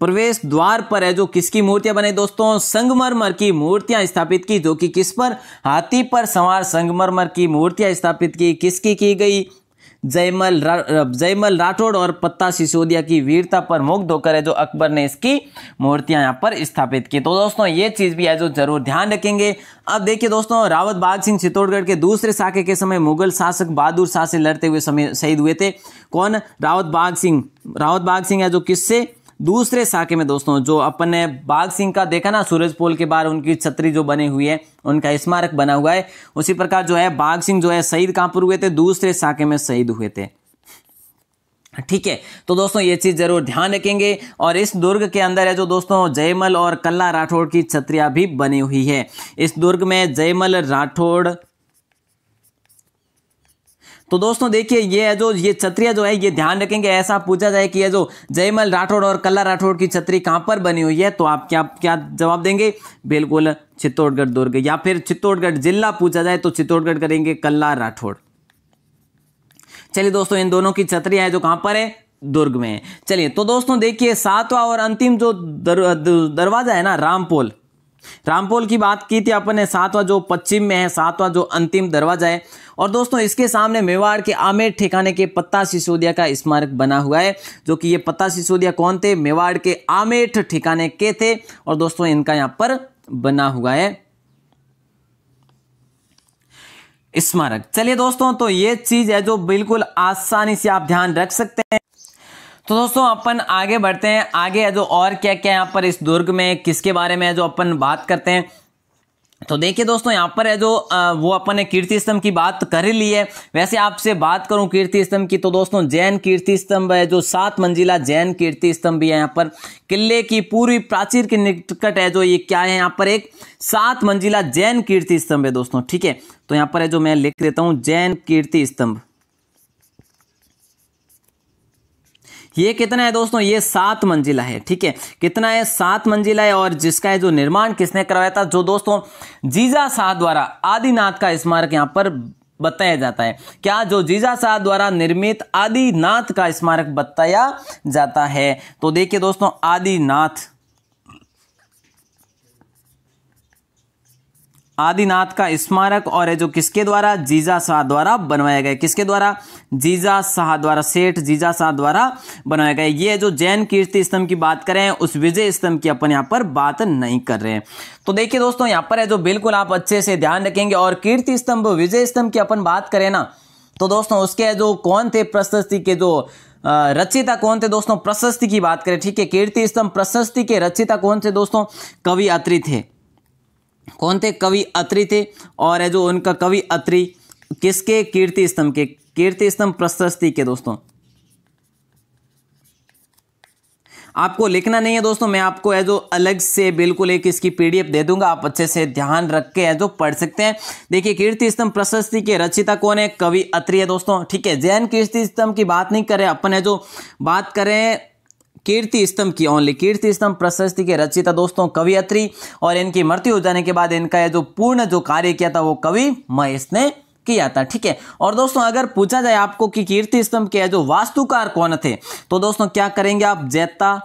S1: प्रवेश द्वार पर है जो किसकी मूर्तियां बनाई दोस्तों संगमरमर की मूर्तियां स्थापित की जो कि किस पर हाथी पर सवार संगमरमर की मूर्तियां स्थापित की किसकी की गई जयमल रा, जयमल राठौड़ और पत्ता सिसोदिया की वीरता पर मुग्ध होकर है जो अकबर ने इसकी मूर्तियां यहाँ पर स्थापित की तो दोस्तों ये चीज़ भी है जो जरूर ध्यान रखेंगे अब देखिए दोस्तों रावत बाग सिंह चित्तौड़गढ़ के दूसरे शाखे के समय मुगल शासक बहादुर शाह से लड़ते हुए समय शहीद हुए थे कौन रावत बाग सिंह रावत बाग सिंह है जो किससे दूसरे साके में दोस्तों जो अपन ने बाघ सिंह का देखा ना सूरज पोल के बाहर उनकी छतरी जो बनी हुई है उनका स्मारक बना हुआ है उसी प्रकार जो है बाघ सिंह जो है शहीद कहां पर हुए थे दूसरे साके में शहीद हुए थे ठीक है तो दोस्तों ये चीज़ जरूर ध्यान रखेंगे और इस दुर्ग के अंदर है जो दोस्तों जयमल और कल्ला राठौड़ की छत्रिया भी बनी हुई है इस दुर्ग में जयमल राठौड़ तो दोस्तों देखिए ये है जो ये छतरिया जो है ये ध्यान रखेंगे ऐसा पूछा जाए कि ये जो जयमल राठौड़ और कल्ला राठौड़ की छत्री कहाँ पर बनी हुई है तो आप क्या क्या जवाब देंगे बिल्कुल चित्तौड़गढ़ दुर्ग या फिर चित्तौड़गढ़ जिला पूछा जाए तो चित्तौड़गढ़ करेंगे कल्ला राठौड़ चलिए दोस्तों इन दोनों की छतरिया है जो कहाँ पर है दुर्ग में चलिए तो दोस्तों देखिए सातवां और अंतिम जो दर, दरवाजा है ना रामपोल रामपोल की बात की थी अपन ने सातवां जो पश्चिम में है सातवां जो अंतिम दरवाजा है और दोस्तों इसके सामने मेवाड़ के आमेर ठिकाने के पत्ता सिसोदिया का स्मारक बना हुआ है जो कि ये पत्ता सिसोदिया कौन थे मेवाड़ के आमेठ ठिकाने के थे और दोस्तों इनका यहां पर बना हुआ है स्मारक चलिए दोस्तों तो ये चीज़ है जो बिल्कुल आसानी से आप ध्यान रख सकते हैं तो दोस्तों अपन आगे बढ़ते हैं आगे है जो और क्या क्या यहाँ पर इस दुर्ग में किसके बारे में है जो अपन बात करते हैं तो देखिए दोस्तों यहाँ पर है जो वो अपन ने कीर्ति स्तंभ की बात कर ही ली है वैसे आपसे बात करूँ कीर्ति स्तंभ की तो दोस्तों जैन कीर्ति स्तंभ है जो सात मंजिला जैन कीर्ति स्तंभ भी है यहाँ पर किले की पूरी प्राचीर के निकट है जो ये क्या है यहाँ पर एक सात मंजिला जैन कीर्ति स्तंभ है दोस्तों ठीक है तो यहाँ पर है जो मैं लिख देता हूँ जैन कीर्ति स्तंभ ये कितना है दोस्तों ये सात मंजिला है ठीक है कितना है सात मंजिला है और जिसका है जो निर्माण किसने करवाया था जो दोस्तों जीजा शाह द्वारा आदिनाथ का स्मारक यहाँ पर बताया जाता है क्या जो जीजा शाह द्वारा निर्मित आदिनाथ का स्मारक बताया जाता है तो देखिए दोस्तों आदिनाथ आदिनाथ का स्मारक और है जो किसके द्वारा जीजा शाह द्वारा बनवाया गया किसके द्वारा जीजा शाह द्वारा सेठ जीजा शाह द्वारा बनवाया गया ये जो जैन कीर्ति स्तंभ की बात करें उस विजय स्तंभ की अपन यहाँ पर बात नहीं कर रहे हैं तो देखिए दोस्तों यहाँ पर है जो बिल्कुल आप अच्छे से ध्यान रखेंगे और कीर्ति स्तंभ विजय स्तंभ की अपन बात करें ना तो दोस्तों उसके जो कौन थे प्रशस्ति के जो रचिता कौन थे दोस्तों प्रशस्ति की बात करें ठीक है कीर्ति स्तंभ प्रशस्ति के रचिता कौन थे दोस्तों कवि अत्रि थे कौन थे कवि अत्रि थे और है जो उनका कवि अत्रि किसके कीर्ति स्तंभ के कीर्ति स्तंभ प्रशस्ति के दोस्तों आपको लिखना नहीं है दोस्तों मैं आपको है जो अलग से बिल्कुल एक इसकी पीडीएफ दे दूंगा आप अच्छे से ध्यान रख के है जो पढ़ सकते हैं देखिए कीर्ति स्तंभ प्रशस्ति के रचिता कौन है कवि अत्रि है दोस्तों ठीक है जैन कीर्ति स्तंभ की बात नहीं करें अपन है जो बात करें कीर्ति स्तंभ की ओनली कीर्ति स्तंभ प्रशस्ति के रचिता दोस्तों कवियत्री और इनकी मृत्यु हो जाने के बाद इनका जो पूर्ण जो कार्य किया था वो कवि महेश ने किया था ठीक है और दोस्तों अगर पूछा जाए आपको कि कीर्ति स्तंभ के जो वास्तुकार कौन थे तो दोस्तों क्या करेंगे आप जैता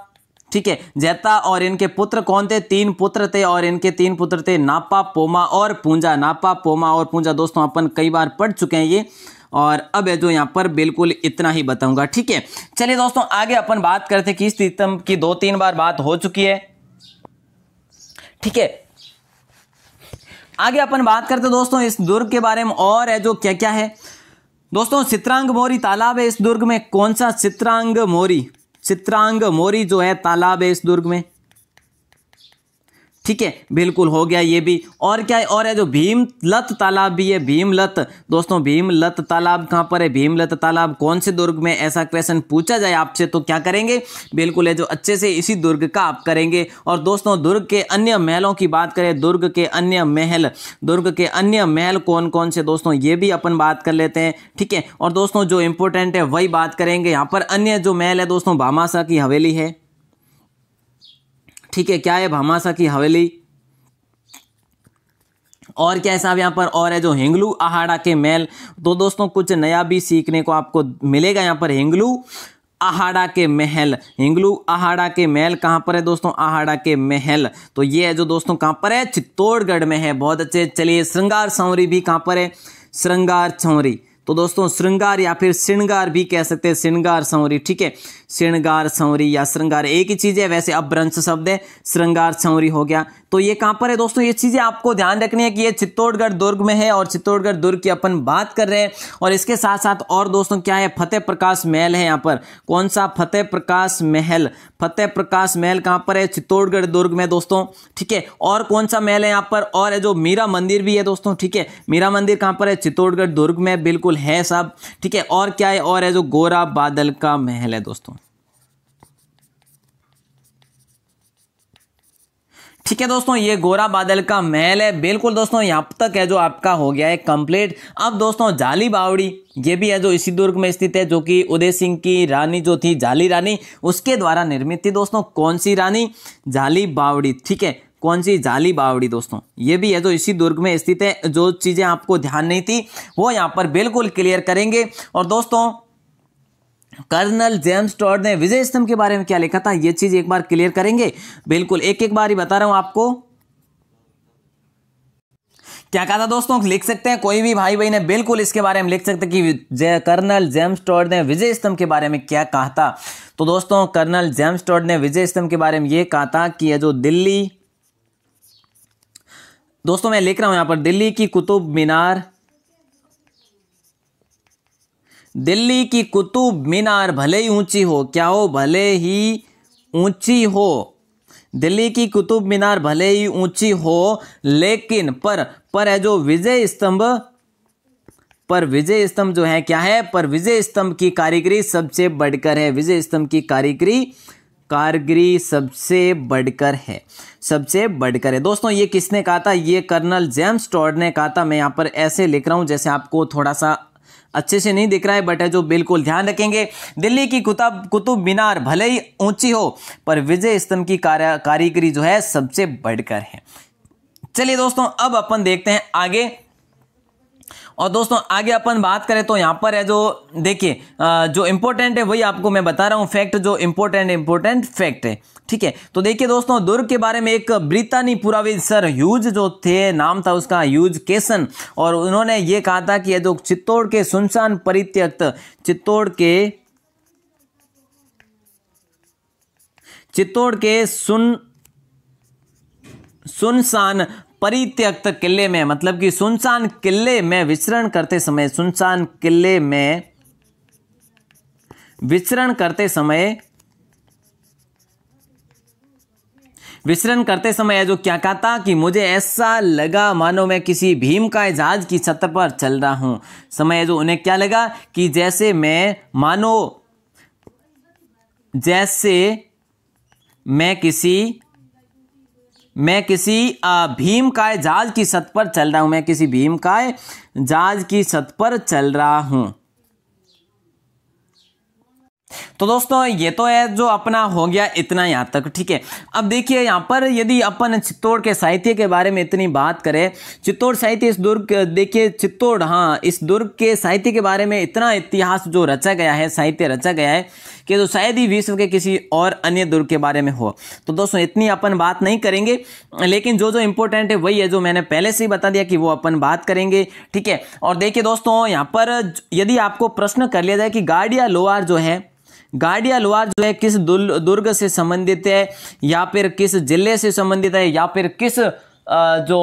S1: ठीक है जैता और इनके पुत्र कौन थे तीन पुत्र थे और इनके तीन पुत्र थे नापा पोमा और पूंजा नापा पोमा और पूंजा दोस्तों अपन कई बार पढ़ चुके हैं ये और अब है जो तो यहाँ पर बिल्कुल इतना ही बताऊंगा ठीक है चलिए दोस्तों आगे अपन बात करते कि इस की दो तीन बार बात हो चुकी है ठीक है आगे अपन बात करते दोस्तों इस दुर्ग के बारे में और है जो क्या क्या है दोस्तों चित्रांग मोरी तालाब है इस दुर्ग में कौन सा चित्रांग मोरी चित्रांग मोरी जो है तालाब है इस दुर्ग में ठीक है बिल्कुल हो गया ये भी और क्या है और है जो भीम लत तालाब भी है भीम लत दोस्तों भीम लत तालाब कहाँ पर है भीम लत तालाब कौन से दुर्ग में ऐसा क्वेश्चन पूछा जाए आपसे तो क्या करेंगे बिल्कुल है जो अच्छे से इसी दुर्ग का आप करेंगे और दोस्तों दुर्ग के अन्य महलों की बात करें दुर्ग के अन्य महल दुर्ग के अन्य महल कौन कौन से दोस्तों ये भी अपन बात कर लेते हैं ठीक है और दोस्तों जो इंपॉर्टेंट है वही बात करेंगे यहाँ पर अन्य जो महल है दोस्तों भामाशाह की हवेली है ठीक है क्या है भमासा की हवेली और क्या है साहब यहाँ पर और है जो हिंगलू आहाड़ा के महल तो दोस्तों कुछ नया भी सीखने को आपको मिलेगा यहाँ पर हिंगलू आहाड़ा के महल हिंगलू आहाड़ा के महल कहाँ पर है दोस्तों आहाड़ा के महल तो ये है जो दोस्तों कहाँ पर है चित्तौड़गढ़ में है बहुत अच्छे चलिए श्रृंगार सौरी भी कहाँ पर है श्रृंगार सौरी तो दोस्तों श्रृंगार या फिर श्रृंगार भी कह सकते हैं श्रृंगार सौरी ठीक है श्रृंगार संवरी या श्रृंगार एक ही चीज़ है वैसे अभ्रंश शब्द है श्रृंगार संवरी हो गया तो ये कहाँ पर है दोस्तों ये चीज़ें आपको ध्यान रखनी है कि ये चित्तौड़गढ़ दुर्ग में है और चित्तौड़गढ़ दुर्ग की अपन बात कर रहे हैं और इसके साथ साथ और दोस्तों क्या है फतेह प्रकाश महल है यहाँ पर कौन सा फतेह प्रकाश महल फतेह प्रकाश महल कहाँ पर है चित्तौड़गढ़ दुर्ग में दोस्तों ठीक है और कौन सा महल है यहाँ पर और है जो मीरा मंदिर भी है दोस्तों ठीक है मीरा मंदिर कहाँ पर है चित्तौड़गढ़ दुर्ग में बिल्कुल है सब ठीक है और क्या है और है जो गोरा बादल का महल है दोस्तों ठीक है दोस्तों ये गोरा बादल का महल है बिल्कुल दोस्तों यहाँ तक है जो आपका हो गया है कंप्लीट अब दोस्तों जाली बावड़ी ये भी है जो इसी दुर्ग में स्थित है जो कि उदय सिंह की रानी जो थी जाली रानी उसके द्वारा निर्मित थी दोस्तों कौन सी रानी जाली बावड़ी ठीक है कौन सी जाली बावड़ी दोस्तों ये भी है जो इसी दुर्ग में स्थित है जो चीज़ें आपको ध्यान नहीं थी वो यहाँ पर बिल्कुल क्लियर करेंगे और दोस्तों कर्नल जेम्स टॉड ने विजय स्तंभ के बारे में क्या लिखा था यह चीज एक बार क्लियर करेंगे बिल्कुल एक एक बार ही बता रहा हूं आपको क्या कहा था दोस्तों लिख सकते हैं कोई भी भाई बहन ने बिल्कुल इसके बारे में लिख सकते कि जे, कर्नल जेम्स टॉड ने विजय स्तंभ के बारे में क्या कहा था तो दोस्तों कर्नल जेम्स टॉड ने विजय स्तंभ के बारे में यह कहा था कि यह जो दिल्ली दोस्तों मैं लिख रहा हूं यहां पर दिल्ली की कुतुब मीनार दिल्ली की कुतुब मीनार भले ही ऊंची हो क्या हो भले ही ऊंची हो दिल्ली की कुतुब मीनार भले ही ऊंची हो लेकिन पर पर है जो विजय स्तंभ पर विजय स्तंभ जो है क्या है पर विजय स्तंभ की कारीगरी सबसे बढ़कर है विजय स्तंभ की कारीगरी कारगिरी सबसे बढ़कर है सबसे बढ़कर है दोस्तों ये किसने कहा था ये कर्नल जेम्स टॉड ने कहा था मैं यहाँ पर ऐसे लिख रहा हूँ जैसे आपको थोड़ा सा अच्छे से नहीं दिख रहा है बट है जो बिल्कुल ध्यान रखेंगे दिल्ली की कुतुब कुतुब मीनार भले ही ऊंची हो पर विजय स्तंभ की कारीगरी जो है सबसे बढ़कर है चलिए दोस्तों अब अपन देखते हैं आगे और दोस्तों आगे अपन बात करें तो यहाँ पर है जो देखिए जो इम्पोर्टेंट है वही आपको मैं बता रहा हूँ फैक्ट जो इम्पोर्टेंट इम्पोर्टेंट फैक्ट है ठीक है तो देखिए दोस्तों दुर्ग के बारे में एक ब्रितानी पुराविद सर ह्यूज जो थे नाम था उसका ह्यूज केसन और उन्होंने ये कहा था कि जो चित्तौड़ के सुनसान परित्यक्त चित्तौड़ के चित्तौड़ के सुन सुनसान परित्यक्त किले में मतलब कि सुनसान किले में विचरण करते समय सुनसान किले में विचरण करते समय विचरण करते समय जो क्या कहता कि मुझे ऐसा लगा मानो मैं किसी भीम का जहाज की छत पर चल रहा हूं समय जो उन्हें क्या लगा कि जैसे मैं मानो जैसे मैं किसी मैं किसी भीम काय जहाज की सत पर चल रहा हूँ मैं किसी भीम काय जहाज की सत पर चल रहा हूँ तो दोस्तों ये तो है जो अपना हो गया इतना यहाँ तक ठीक है अब देखिए यहाँ पर यदि अपन चित्तौड़ के साहित्य के बारे में इतनी बात करें चित्तौड़ साहित्य इस दुर्ग देखिए चित्तौड़ हाँ इस दुर्ग के साहित्य के बारे में इतना इतिहास जो रचा गया है साहित्य रचा गया है कि जो तो शायद ही विश्व के किसी और अन्य दुर्ग के बारे में हो तो दोस्तों इतनी अपन बात नहीं करेंगे लेकिन जो जो इंपॉर्टेंट है वही है जो मैंने पहले से ही बता दिया कि वो अपन बात करेंगे ठीक है और देखिए दोस्तों यहाँ पर यदि आपको प्रश्न कर लिया जाए कि गार्डिया लोहार जो है गार्डिया लोहार जो है किस दुर्ग से संबंधित है या फिर किस जिले से संबंधित है या फिर किस जो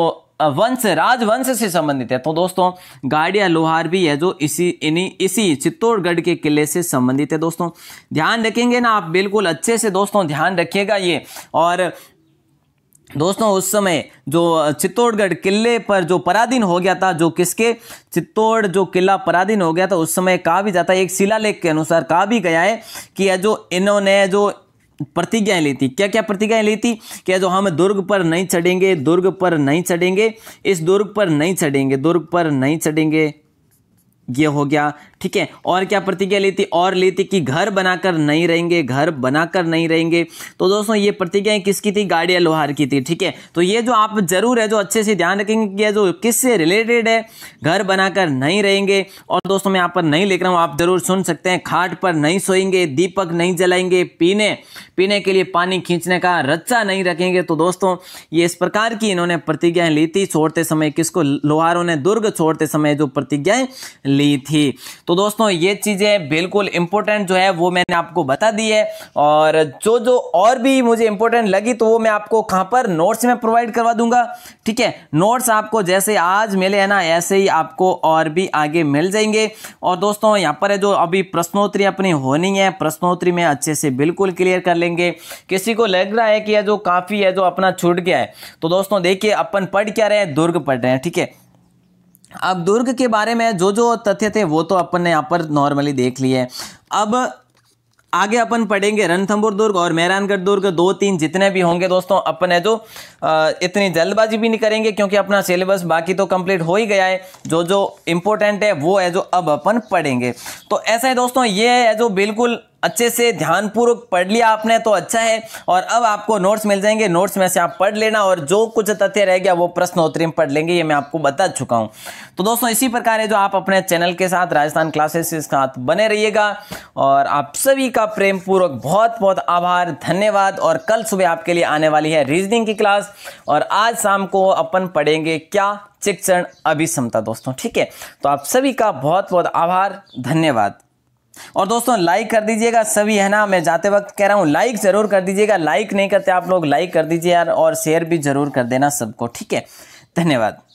S1: वंश राजवंश से संबंधित है तो दोस्तों गाड़िया लोहार भी है जो इसी इसी चित्तौड़गढ़ के किले से संबंधित है दोस्तों ध्यान रखेंगे ना आप बिल्कुल अच्छे से दोस्तों ध्यान रखिएगा ये और दोस्तों उस समय जो चित्तौड़गढ़ किले पर जो पराधीन हो गया था जो किसके चित्तौड़ जो किला पराधीन हो गया था उस समय कहा भी जाता है एक शिलालेख के अनुसार कहा भी गया है कि जो इन्होंने जो प्रतिज्ञाएं ली थी क्या क्या प्रतिज्ञाएं ली थी क्या जो हम दुर्ग पर नहीं चढ़ेंगे दुर्ग पर नहीं चढ़ेंगे इस दुर्ग पर नहीं चढ़ेंगे दुर्ग पर नहीं चढ़ेंगे ये हो गया ठीक है और क्या प्रतिज्ञा ली थी और ली थी कि घर बनाकर नहीं रहेंगे घर बनाकर नहीं रहेंगे तो दोस्तों ये प्रतिज्ञाएं किसकी थी गाड़िया लोहार की थी ठीक है तो ये जो आप जरूर है जो अच्छे से ध्यान रखेंगे कि जो किससे रिलेटेड है घर बनाकर नहीं रहेंगे और दोस्तों मैं यहाँ पर नहीं लिख रहा हूँ आप जरूर सुन सकते हैं खाट पर नहीं सोएंगे दीपक नहीं जलाएंगे पीने पीने के लिए पानी खींचने का रच्चा नहीं रखेंगे तो दोस्तों ये इस प्रकार की इन्होंने प्रतिज्ञाएं ली थी छोड़ते समय किसको लोहारों ने दुर्ग छोड़ते समय जो प्रतिज्ञाएं ली थी तो तो दोस्तों ये चीज़ें बिल्कुल इंपॉर्टेंट जो है वो मैंने आपको बता दी है और जो जो और भी मुझे इंपॉर्टेंट लगी तो वो मैं आपको कहाँ पर नोट्स में प्रोवाइड करवा दूंगा ठीक है नोट्स आपको जैसे आज मिले हैं ना ऐसे ही आपको और भी आगे मिल जाएंगे और दोस्तों यहाँ पर है जो अभी प्रश्नोत्तरी अपनी होनी है प्रश्नोत्तरी में अच्छे से बिल्कुल क्लियर कर लेंगे किसी को लग रहा है कि यह जो काफ़ी है जो अपना छूट गया है तो दोस्तों देखिए अपन पढ़ क्या रहे हैं दुर्ग पढ़ रहे हैं ठीक है अब दुर्ग के बारे में जो जो तथ्य थे वो तो अपन ने यहाँ पर नॉर्मली देख लिए अब आगे अपन पढ़ेंगे रणथंबोर दुर्ग और मेहरानगढ़ दुर्ग दो तीन जितने भी होंगे दोस्तों अपन जो इतनी जल्दबाजी भी नहीं करेंगे क्योंकि अपना सिलेबस बाकी तो कंप्लीट हो ही गया है जो जो इम्पोर्टेंट है वो है जो अब अपन पढ़ेंगे तो ऐसा है दोस्तों ये है जो बिल्कुल अच्छे से ध्यानपूर्वक पढ़ लिया आपने तो अच्छा है और अब आपको नोट्स मिल जाएंगे नोट्स में से आप पढ़ लेना और जो कुछ तथ्य रह गया वो प्रश्नोत्तरी में पढ़ लेंगे ये मैं आपको बता चुका हूँ तो दोस्तों इसी प्रकार है जो आप अपने चैनल के साथ राजस्थान क्लासेस के साथ बने रहिएगा और आप सभी का प्रेम पूर्वक बहुत बहुत आभार धन्यवाद और कल सुबह आपके लिए आने वाली है रीजनिंग की क्लास और आज शाम को अपन पढ़ेंगे क्या शिक्षण अभिसमता दोस्तों ठीक है तो आप सभी का बहुत बहुत आभार धन्यवाद और दोस्तों लाइक कर दीजिएगा सभी है ना मैं जाते वक्त कह रहा हूँ लाइक ज़रूर कर दीजिएगा लाइक नहीं करते आप लोग लाइक कर दीजिए यार और शेयर भी ज़रूर कर देना सबको ठीक है धन्यवाद